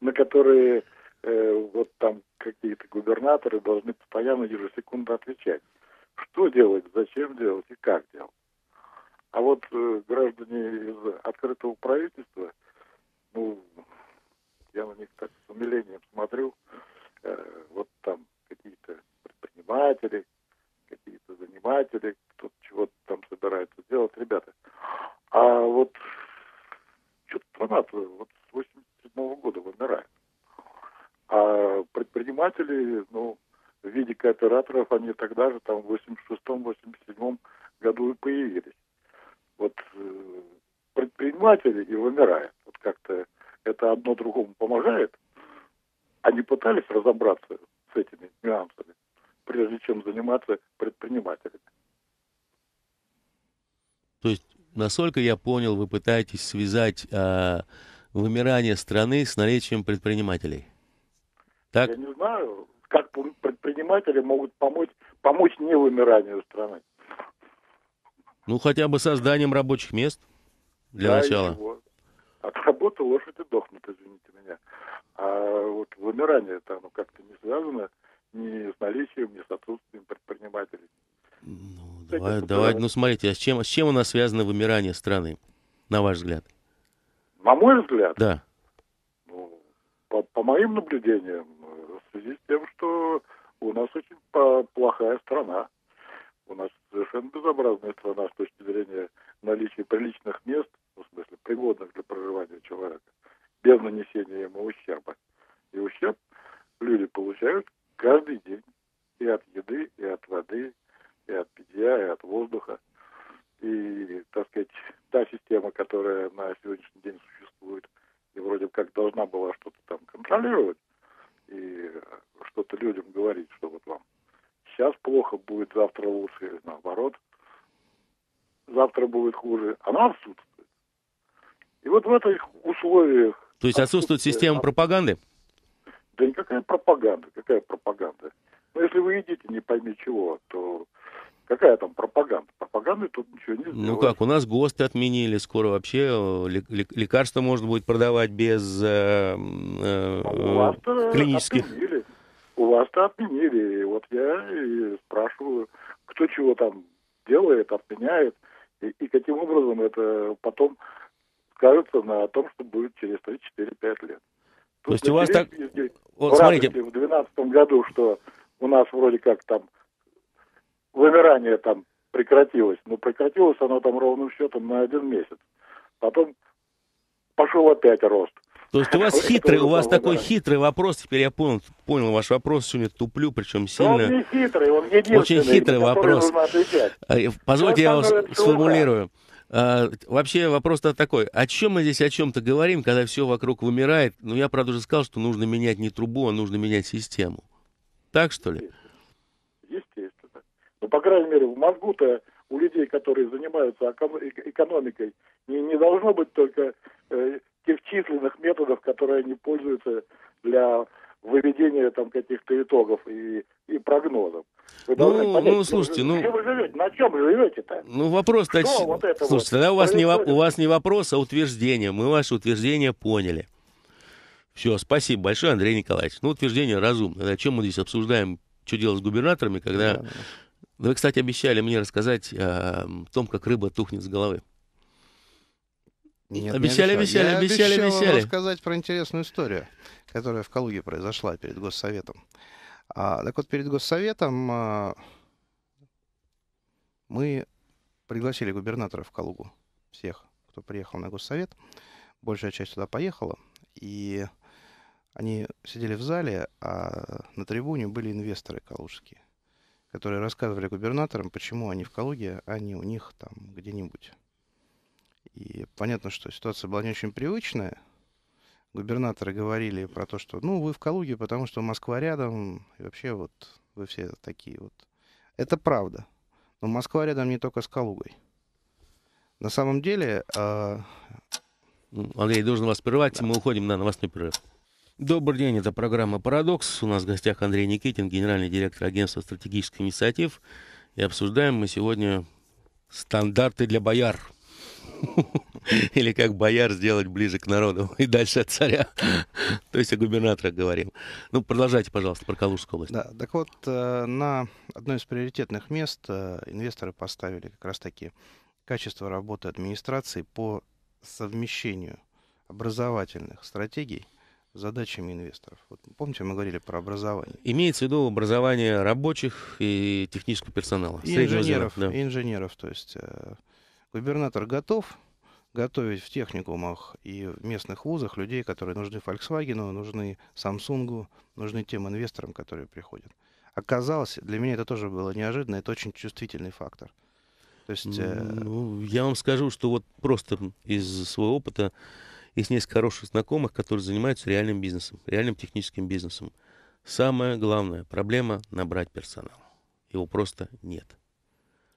на которые э, вот там какие-то губернаторы должны постоянно ежесекундно отвечать, что делать, зачем делать и как делать. А вот э, граждане из открытого правительства, ну, я на них так с умилением смотрю, э, вот там какие-то предприниматели, какие-то заниматели, кто-то чего-то там собирается делать, ребята. А вот что-то страна вот с 87 -го года вымирает. А предприниматели, ну, в виде кооператоров, они тогда же, там, в 86-87 году и появились. Вот э, предприниматели и вымирают. Вот как-то это одно другому помогает. Они пытались разобраться с этими нюансами, прежде чем заниматься предпринимателями. То есть, насколько я понял, вы пытаетесь связать э, вымирание страны с наличием предпринимателей? Так. Я не знаю, как предприниматели могут помочь, помочь не вымиранию страны. Ну, хотя бы созданием рабочих мест для да, начала. От работы лошади дохнут, извините меня. А вот вымирание это оно ну, как-то не связано ни с наличием, ни с отсутствием предпринимателей. Ну, Кстати, давай, давай, ну смотрите, а с чем, с чем у нас связано вымирание страны, на ваш взгляд? На мой взгляд? Да. Ну, по, по моим наблюдениям, связи с тем, что у нас очень плохая страна. У нас совершенно безобразная страна с точки зрения наличия приличных мест, ну, в смысле, пригодных для проживания человека, без нанесения ему ущерба. И ущерб люди получают каждый день и от еды, и от воды, и от питья, и от воздуха. И, так сказать, та система, которая на сегодняшний день существует и вроде как должна была что-то там контролировать, и что-то людям говорить, что вот вам сейчас плохо будет, завтра лучше, или наоборот, завтра будет хуже. Она отсутствует. И вот в этих условиях... То есть отсутствует система пропаганды? Да никакая пропаганда, какая пропаганда. Но если вы едите не пойми чего, то Какая там пропаганда? Пропаганды тут ничего не ну сделаешь. Ну как, у нас ГОСТ отменили, скоро вообще э, лекарства можно будет продавать без э, э, а клинических... Отменили. У вас-то отменили. И вот я и спрашиваю, кто чего там делает, отменяет, и, и каким образом это потом скажется на том, что будет через 3-4-5 лет. Тут То есть у вас так... Вот, смотрите. В 2012 году, что у нас вроде как там вымирание там прекратилось. Но ну, прекратилось оно там ровным счетом на один месяц. Потом пошел опять рост. То есть у вас хитрый, у вас такой хитрый вопрос, теперь я понял, понял ваш вопрос, сегодня туплю, причем сильно. он не хитрый, он единственный, Очень хитрый вопрос. А, позвольте я вас сформулирую. А, вообще вопрос-то такой, о чем мы здесь о чем-то говорим, когда все вокруг вымирает? Ну, я, правда, уже сказал, что нужно менять не трубу, а нужно менять систему. Так, что ли? по крайней мере, в мозгу-то у людей, которые занимаются экономикой, не, не должно быть только э, тех численных методов, которые они пользуются для выведения там каких-то итогов и, и прогнозов. Вы ну, понять, ну, слушайте, ну... вы живете? На чем живете-то? Ну, вопрос-то... Что вот слушайте, вот? тогда у вас, не, у вас не вопрос, а утверждение. Мы ваше утверждение поняли. Все, спасибо большое, Андрей Николаевич. Ну, утверждение разумное. О чем мы здесь обсуждаем, что делать с губернаторами, когда да. Вы, кстати, обещали мне рассказать эм, о том, как рыба тухнет с головы. Нет, обещали, не обещал. обещали, Я обещали, обещал обещали. рассказать про интересную историю, которая в Калуге произошла перед Госсоветом. А, так вот, перед Госсоветом а, мы пригласили губернатора в Калугу, всех, кто приехал на Госсовет. Большая часть туда поехала, и они сидели в зале, а на трибуне были инвесторы калужские которые рассказывали губернаторам, почему они в Калуге, а не у них там где-нибудь. И понятно, что ситуация была не очень привычная. Губернаторы говорили про то, что ну вы в Калуге, потому что Москва рядом, и вообще вот вы все такие вот. Это правда. Но Москва рядом не только с Калугой. На самом деле... Э... Андрей, должен вас прервать, да. мы уходим на новостной прерыв. Добрый день, это программа «Парадокс». У нас в гостях Андрей Никитин, генеральный директор агентства стратегических инициатив. И обсуждаем мы сегодня стандарты для бояр. Или как бояр сделать ближе к народу и дальше от царя. То есть о губернаторах говорим. Ну, продолжайте, пожалуйста, про Калужскую область. Да, так вот, э, на одно из приоритетных мест э, инвесторы поставили как раз-таки качество работы администрации по совмещению образовательных стратегий – задачами инвесторов. Вот, помните, мы говорили про образование. Имеется в виду образование рабочих и технического персонала. И инженеров, да. и инженеров. То есть э, губернатор готов готовить в техникумах и в местных вузах людей, которые нужны Volkswagen, нужны Samsung, нужны тем инвесторам, которые приходят. Оказалось, для меня это тоже было неожиданно, это очень чувствительный фактор. То есть, э... ну, я вам скажу, что вот просто из своего опыта есть несколько хороших знакомых, которые занимаются реальным бизнесом, реальным техническим бизнесом. Самая главная проблема – набрать персонал. Его просто нет.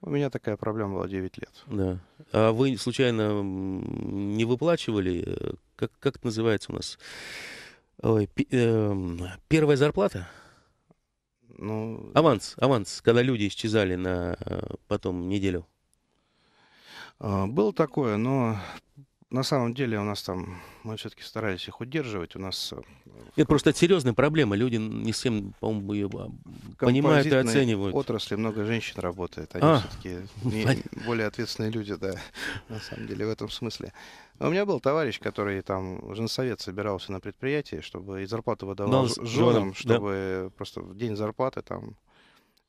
У меня такая проблема была 9 лет. Да. А вы случайно не выплачивали? Э, как, как это называется у нас? Ой, пи, э, первая зарплата? Ну... Аванс, аванс, когда люди исчезали на э, потом неделю. А, было такое, но на самом деле у нас там, мы все-таки старались их удерживать, у нас... Э, Это просто серьезная проблема, люди не всем, по-моему, ее а, понимают и оценивают. отрасли много женщин работает, они а, все-таки не, более ответственные люди, да, на самом деле в этом смысле. Но у меня был товарищ, который там женсовет собирался на предприятии, чтобы и зарплату выдавал Дал женам, чтобы да. просто в день зарплаты там...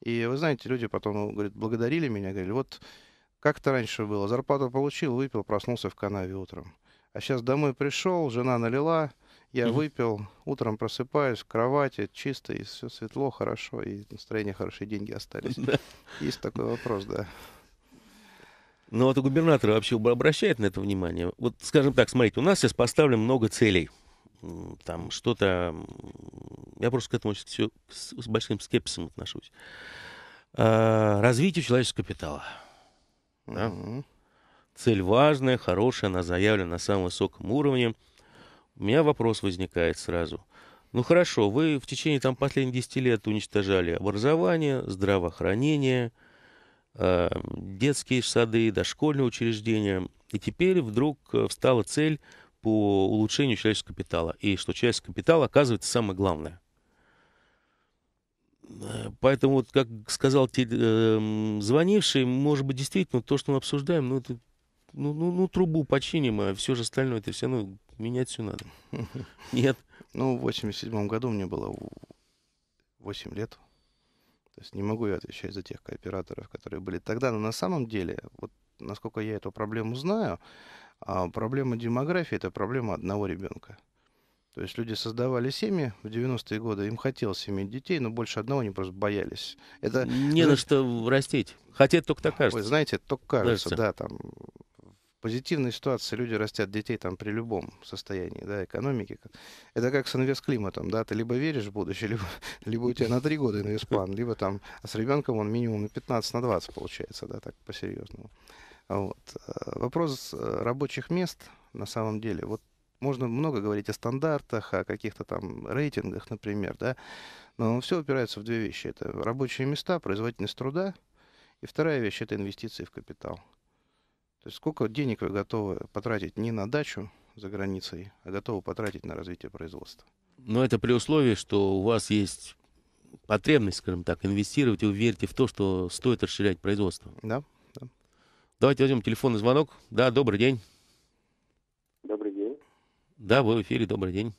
И вы знаете, люди потом, ну, говорит, благодарили меня, говорили, вот как это раньше было? Зарплату получил, выпил, проснулся в канаве утром. А сейчас домой пришел, жена налила, я mm выпил, утром просыпаюсь, в кровати, чисто, и все светло, хорошо, и настроение хорошее, деньги остались. Есть такой вопрос, да. Ну вот губернатор вообще обращает на это внимание. Вот, скажем так, смотрите, у нас сейчас поставлено много целей. Там что-то... Я просто к этому все с большим скепсисом отношусь. А, Развитие человеческого капитала. Да? Цель важная, хорошая, она заявлена на самом высоком уровне. У меня вопрос возникает сразу. Ну хорошо, вы в течение там, последних 10 лет уничтожали образование, здравоохранение, э, детские сады, дошкольные учреждения. И теперь вдруг э, встала цель по улучшению человеческого капитала. И что человеческий капитал оказывается самое главное. Э, поэтому, вот, как сказал те, э, эм, звонивший, может быть, действительно, то, что мы обсуждаем, ну, это, ну, ну, ну трубу починим, а все же остальное, это все равно менять все надо. Нет. Ну, в 87-м году мне было 8 лет. То есть не могу я отвечать за тех кооператоров, которые были тогда. Но на самом деле, вот насколько я эту проблему знаю, а, проблема демографии – это проблема одного ребенка. То есть люди создавали семьи в 90-е годы, им хотелось иметь детей, но больше одного они просто боялись. Это, Не знаете, на что растить. Хотя это только так кажется. Вы знаете, это только кажется, кажется. да, там позитивной ситуации люди растят детей там при любом состоянии да, экономики. Это как с инвестклиматом, да, ты либо веришь в будущее, либо, либо у тебя на три года план, либо там, а с ребенком он минимум на 15, на 20 получается, да, так по-серьезному. Вот. Э, вопрос э, рабочих мест на самом деле. Вот можно много говорить о стандартах, о каких-то там рейтингах, например, да, но все упирается в две вещи. Это рабочие места, производительность труда, и вторая вещь – это инвестиции в капитал. То есть сколько денег вы готовы потратить не на дачу за границей, а готовы потратить на развитие производства. Но это при условии, что у вас есть потребность, скажем так, инвестировать, и вы верите в то, что стоит расширять производство. Да, да. Давайте возьмем телефонный звонок. Да, добрый день. Да, вы в эфире, добрый день.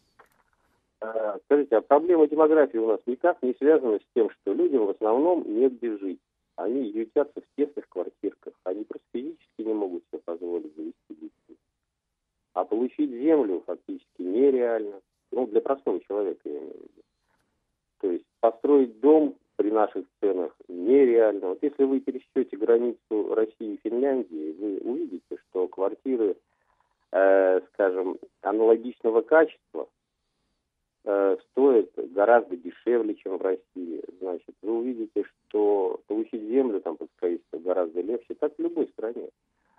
А, скажите, а проблема демографии у нас никак не связана с тем, что людям в основном нет где жить. Они ютятся в тесных квартирках. Они просто физически не могут себе позволить завести детей. А получить землю фактически нереально. Ну, для простого человека, я имею в виду. То есть построить дом при наших ценах нереально. Вот если вы пересечете границу России и Финляндии, вы увидите, что квартиры Э, скажем, аналогичного качества э, стоит гораздо дешевле, чем в России. Значит, вы увидите, что получить землю там под строительство гораздо легче, так в любой стране.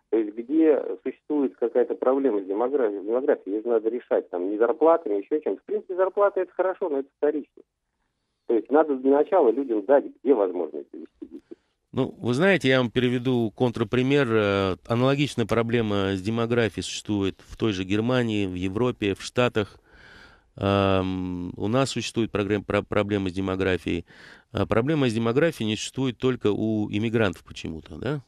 То есть где существует какая-то проблема с демографией, демографией ее надо решать там не зарплатами, еще чем В принципе, зарплата это хорошо, но это вторично. То есть надо для начала людям дать, где возможно это вести детей. Ну, вы знаете, я вам переведу контрпример. Э, аналогичная проблема с демографией существует в той же Германии, в Европе, в Штатах. У нас существует проблема с демографией. А проблема с демографией не существует только у иммигрантов почему-то, да?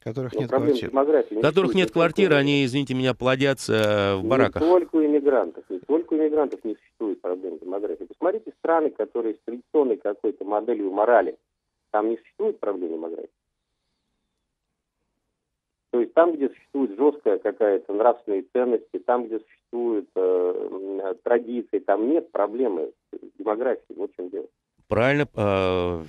Которых ну, нет квартир. Не которых нет квартир, они, извините меня, плодятся э, в не бараках. Не только у иммигрантов, не только у иммигрантов не существует проблем демографии. Посмотрите страны, которые с традиционной какой-то моделью морали – там не существует проблемы Магради. То есть там, где существует жесткая какая-то нравственные ценности, там, где существуют э, традиции, там нет проблемы демографии. Вот в чем дело. Правильно, а,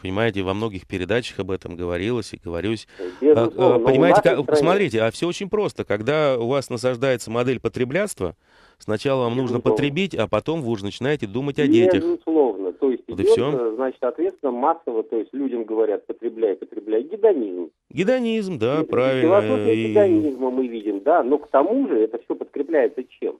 понимаете, во многих передачах об этом говорилось и говорюсь. А, Безусловно, а, понимаете, как, стране... смотрите, а все очень просто. Когда у вас насаждается модель потреблятства, сначала вам Безусловно. нужно потребить, а потом вы уже начинаете думать о детях. Безусловно. То есть вот идет, все. Э, значит, соответственно, массово, то есть людям говорят, потребляй, потребляй, гедонизм. Гедонизм, да, и, э, правильно. и... гедонизма мы видим, да, но к тому же это все подкрепляется чем?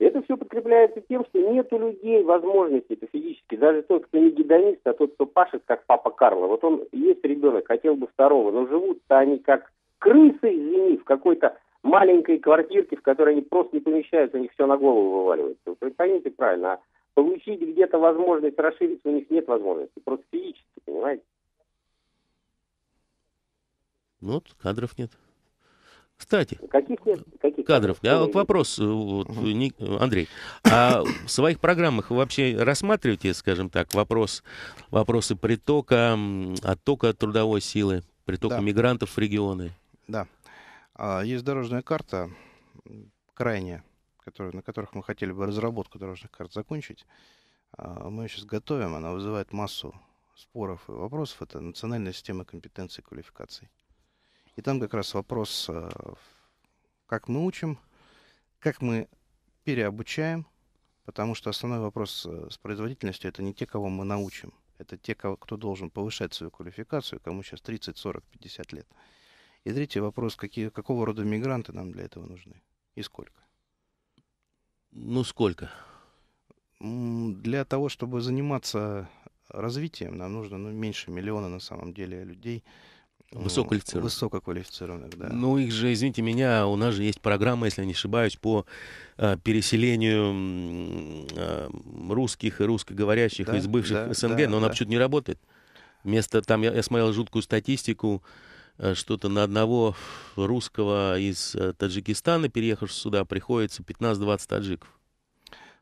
Это все подкрепляется тем, что нет у людей возможности это физически. Даже тот, кто не гедонист, а тот, кто пашет, как папа Карло. Вот он есть ребенок, хотел бы второго, но живут-то они как крысы, извини, в какой-то маленькой квартирке, в которой они просто не помещаются, у них все на голову вываливается. Вы поймите правильно, а получить где-то возможность расшириться у них нет возможности, просто физически, понимаете? Ну, вот кадров нет. Кстати, каких нет, каких кадров. А вот вопрос, э, вот, угу. не, Андрей, а в своих программах вы вообще рассматриваете, скажем так, вопрос, вопросы притока, оттока трудовой силы, притока да. мигрантов в регионы? Да. А, есть дорожная карта, крайняя, которые, на которых мы хотели бы разработку дорожных карт закончить. А, мы ее сейчас готовим, она вызывает массу споров и вопросов. Это национальная система компетенций и квалификаций. И там как раз вопрос, э, как мы учим, как мы переобучаем, потому что основной вопрос э, с производительностью это не те, кого мы научим, это те, кто должен повышать свою квалификацию, кому сейчас 30, 40, 50 лет. И третий вопрос, какие, какого рода мигранты нам для этого нужны и сколько? Ну, сколько? Для того, чтобы заниматься э, развитием, нам нужно ну, меньше миллиона на самом деле людей, Высококвалифицированных. Высококвалифицированных, да. Ну, их же, извините меня, у нас же есть программа, если я не ошибаюсь, по э, переселению э, русских и русскоговорящих да, из бывших да, СНГ, да, но она да. почему-то не работает. Вместо, там я, я смотрел жуткую статистику, э, что-то на одного русского из э, Таджикистана, переехавшего сюда, приходится 15-20 таджиков.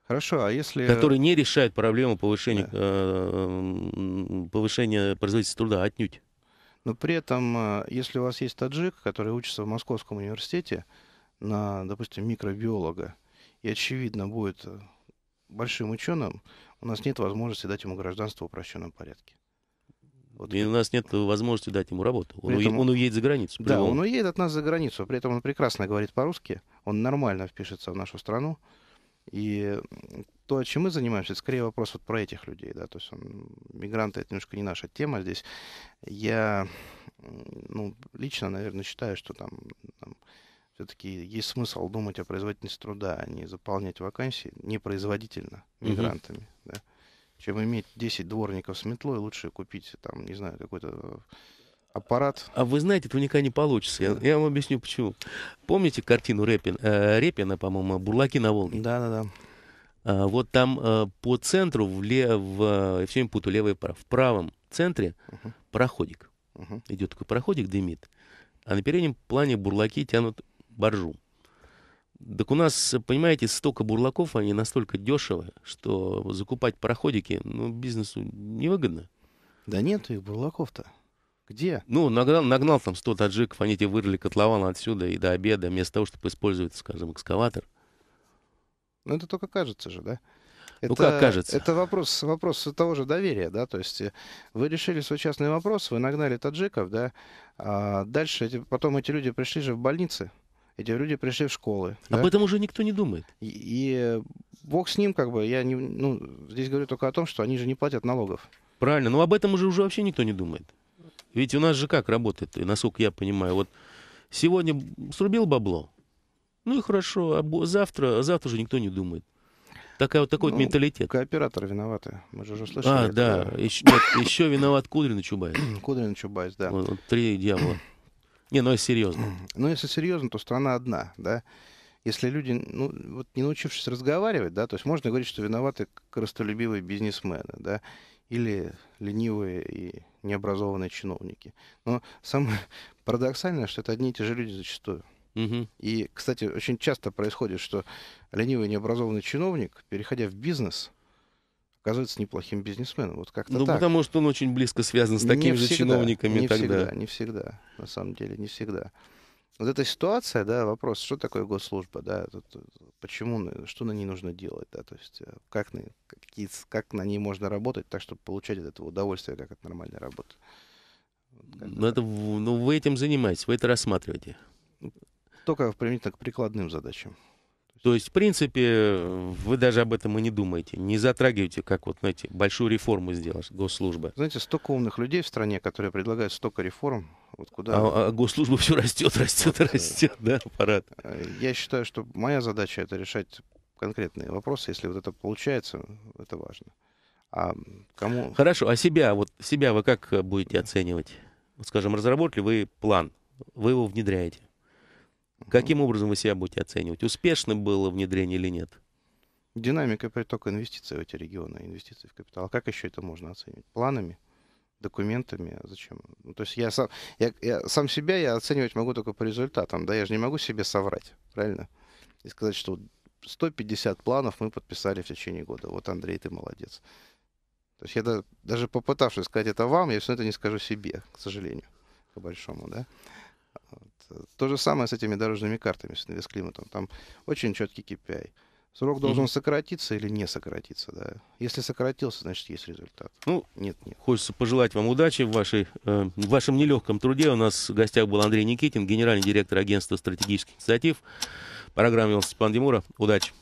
Хорошо, а если... Которые не решают проблему повышения, да. э, э повышения производительности труда отнюдь. Но при этом, э, если у вас есть таджик, который учится в Московском университете на, допустим, микробиолога, и, очевидно, будет э, большим ученым, у нас нет возможности дать ему гражданство в упрощенном порядке. Вот. И у нас нет возможности дать ему работу. Он, этом... он уедет за границу. Да, он уедет от нас за границу. При этом он прекрасно говорит по-русски, он нормально впишется в нашу страну. И то, чем мы занимаемся, это скорее вопрос вот про этих людей, да, то есть он, мигранты это немножко не наша тема здесь. Я, ну, лично, наверное, считаю, что там, там все-таки есть смысл думать о производительности труда, а не заполнять вакансии непроизводительно мигрантами, Mm -hmm. да. Чем иметь 10 дворников с метлой, лучше купить там, не знаю, какой-то аппарат. А вы знаете, этого никогда не получится. Я, я вам объясню почему. Помните картину Репин, э, Репина, по-моему, «Бурлаки на волне»? Да-да-да. А, вот там э, по центру, в лев, в, э, я все путаю, левое в правом центре uh-huh. проходик. Идет такой проходик, дымит. А на переднем плане бурлаки тянут боржу. Так у нас, понимаете, столько бурлаков, они настолько дешево, что закупать проходики, ну, бизнесу невыгодно. Да нет их бурлаков-то. Где? Ну, нагнал, нагнал там 100 таджиков, они тебе вырыли котлован отсюда и до обеда, вместо того, чтобы использовать, скажем, экскаватор. Ну, это только кажется же, да? Ну, это, ну, как кажется. Это вопрос, вопрос того же доверия, да, то есть э, вы решили свой частный вопрос, вы нагнали таджиков, да, а дальше эти, потом эти люди пришли же в больницы, эти люди пришли в школы. Об да? этом уже никто не думает. И, и э, бог с ним, как бы, я не, ну, здесь говорю только о том, что они же не платят налогов. Правильно, но об этом уже, уже вообще никто не думает. Ведь у нас же как работает, и насколько я понимаю, вот сегодня срубил бабло, ну и хорошо, а завтра, а завтра же никто не думает. Такая вот такой ну, вот менталитет. Кооператоры виноваты. Мы же уже слышали. А, это, да. Еще, нет, еще виноват Кудрин и Чубайс. Кудрин и Чубайс, да. Вот, вот, три дьявола. Не, ну если серьезно. Ну, если серьезно, то страна одна, да. Если люди, ну, вот не научившись разговаривать, да, то есть можно говорить, что виноваты коростолюбивые бизнесмены, да, или ленивые и необразованные чиновники. Но самое парадоксальное, что это одни и те же люди зачастую. Угу. И, кстати, очень часто происходит, что ленивый необразованный чиновник, переходя в бизнес, оказывается неплохим бизнесменом. Вот как-то ну, так. потому что он очень близко связан с такими не же всегда, чиновниками не тогда. Всегда, не всегда, на самом деле, не всегда вот эта ситуация, да, вопрос, что такое госслужба, да, тут, э, почему, что на ней нужно делать, да, то есть э, как на, какие, как на ней можно работать так, чтобы получать от этого удовольствие, как от нормальной работы. ну, это, ну, вы этим занимаетесь, вы это рассматриваете. Ну, только применительно к прикладным задачам. То есть, в принципе, вы даже об этом и не думаете, не затрагиваете, как вот, знаете, большую реформу сделать госслужбы. Знаете, столько умных людей в стране, которые предлагают столько реформ, вот куда... А, а госслужба все растет, растет, вот, э, растет, да, аппарат. Э, я считаю, что моя задача это решать конкретные вопросы. Если вот это получается, это важно. А кому... Хорошо, а себя, вот себя вы как э, будете оценивать? Вот, скажем, разработали вы план, вы его внедряете. Каким образом вы себя будете оценивать? Успешно было внедрение или нет? Динамика притока инвестиций в эти регионы, инвестиций в капитал. А как еще это можно оценивать? Планами? документами, а зачем? Ну, то есть я сам, я, я сам себя я оценивать могу только по результатам, да, я же не могу себе соврать, правильно? И сказать, что 150 планов мы подписали в течение года. Вот, Андрей, ты молодец. То есть я да, даже попытавшись сказать это вам, я все это не скажу себе, к сожалению, по большому, да. То же самое с этими дорожными картами, с климатом. Там очень четкий KPI. Срок должен mm-hmm. сократиться или не сократиться, да. Если сократился, значит, есть результат. Ну, нет, нет. Хочется пожелать вам удачи в, вашей, э, в вашем нелегком труде. У нас в гостях был Андрей Никитин, генеральный директор агентства стратегических инициатив. Программа Степан Демура. Удачи!